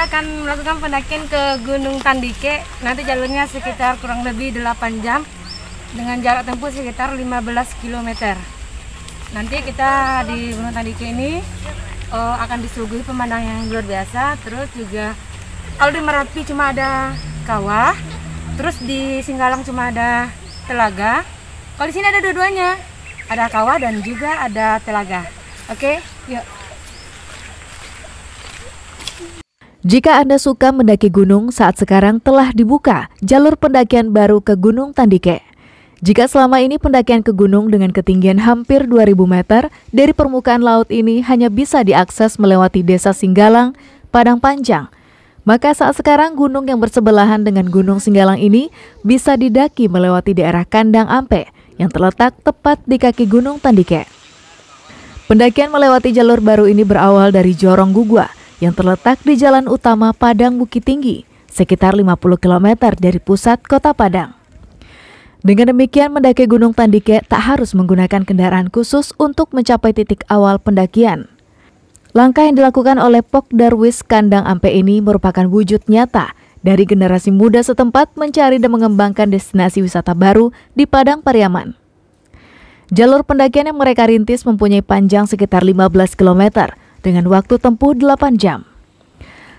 kita akan melakukan pendakian ke Gunung Tandike. Nanti jalurnya sekitar kurang lebih 8 jam dengan jarak tempuh sekitar 15 km. Nanti kita di Gunung Tandike ini uh, akan disuguhi pemandangan yang luar biasa. Terus juga kalau di Merapi cuma ada kawah, terus di Singgalang cuma ada telaga. Kalau di sini ada dua-duanya, ada kawah dan juga ada telaga. Oke, okay? yuk. Jika Anda suka mendaki gunung, saat sekarang telah dibuka jalur pendakian baru ke Gunung Tandike. Jika selama ini pendakian ke gunung dengan ketinggian hampir 2000 meter dari permukaan laut ini hanya bisa diakses melewati desa Singgalang, Padang Panjang, maka saat sekarang gunung yang bersebelahan dengan Gunung Singgalang ini bisa didaki melewati daerah Kandang Ampe yang terletak tepat di kaki Gunung Tandike. Pendakian melewati jalur baru ini berawal dari Jorong Gugua yang terletak di Jalan Utama Padang Bukit Tinggi, sekitar 50 km dari pusat kota Padang. Dengan demikian, mendaki Gunung Tandike tak harus menggunakan kendaraan khusus untuk mencapai titik awal pendakian. Langkah yang dilakukan oleh Pok Darwis Kandang Ampe ini merupakan wujud nyata dari generasi muda setempat mencari dan mengembangkan destinasi wisata baru di Padang Pariaman. Jalur pendakian yang mereka rintis mempunyai panjang sekitar 15 km dengan waktu tempuh 8 jam.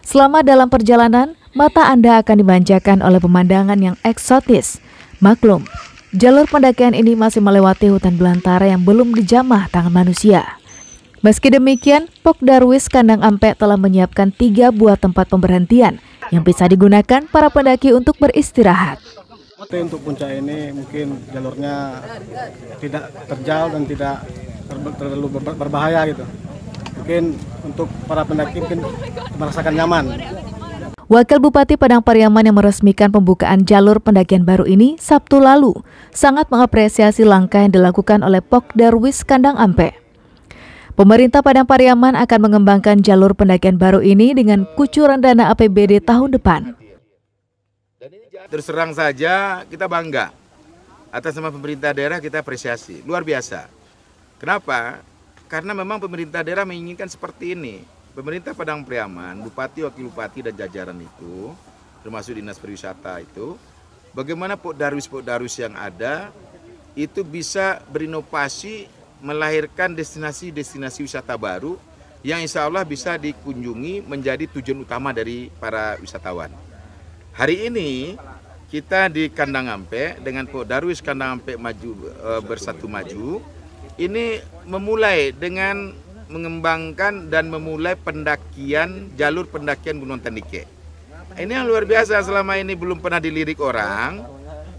Selama dalam perjalanan, mata Anda akan dimanjakan oleh pemandangan yang eksotis. Maklum, jalur pendakian ini masih melewati hutan belantara yang belum dijamah tangan manusia. Meski demikian, Pok Darwis Kandang Ampek telah menyiapkan tiga buah tempat pemberhentian yang bisa digunakan para pendaki untuk beristirahat untuk puncak ini mungkin jalurnya tidak terjal dan tidak terlalu berbahaya gitu mungkin untuk para pendaki mungkin merasakan nyaman. Wakil Bupati Padang Pariaman yang meresmikan pembukaan jalur pendakian baru ini Sabtu lalu sangat mengapresiasi langkah yang dilakukan oleh Pok Darwis Kandang Ampe. Pemerintah Padang Pariaman akan mengembangkan jalur pendakian baru ini dengan kucuran dana APBD tahun depan. Terus terang saja kita bangga atas nama pemerintah daerah kita apresiasi luar biasa. Kenapa? Karena memang pemerintah daerah menginginkan seperti ini. Pemerintah Padang Priaman, Bupati, Wakil Bupati, dan jajaran itu, termasuk Dinas Pariwisata itu, bagaimana Darwis-Pok darwis yang ada itu bisa berinovasi melahirkan destinasi-destinasi wisata baru yang insya Allah bisa dikunjungi menjadi tujuan utama dari para wisatawan. Hari ini kita di Kandang Ampe dengan Pak Darwis Kandang Ampe Maju e, Bersatu Maju ini memulai dengan mengembangkan dan memulai pendakian jalur pendakian Gunung Tandike. Ini yang luar biasa selama ini belum pernah dilirik orang.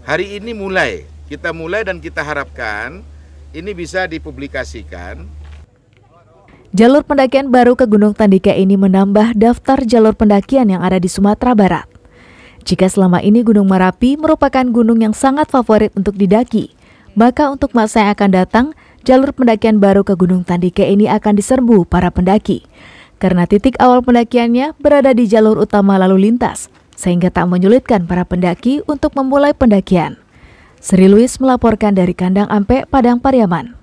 Hari ini mulai, kita mulai dan kita harapkan ini bisa dipublikasikan. Jalur pendakian baru ke Gunung Tandike ini menambah daftar jalur pendakian yang ada di Sumatera Barat. Jika selama ini Gunung Merapi merupakan gunung yang sangat favorit untuk didaki, maka untuk masa yang akan datang, jalur pendakian baru ke Gunung Tandike ini akan diserbu para pendaki. Karena titik awal pendakiannya berada di jalur utama lalu lintas, sehingga tak menyulitkan para pendaki untuk memulai pendakian. Sri Louis melaporkan dari Kandang Ampe, Padang Pariaman.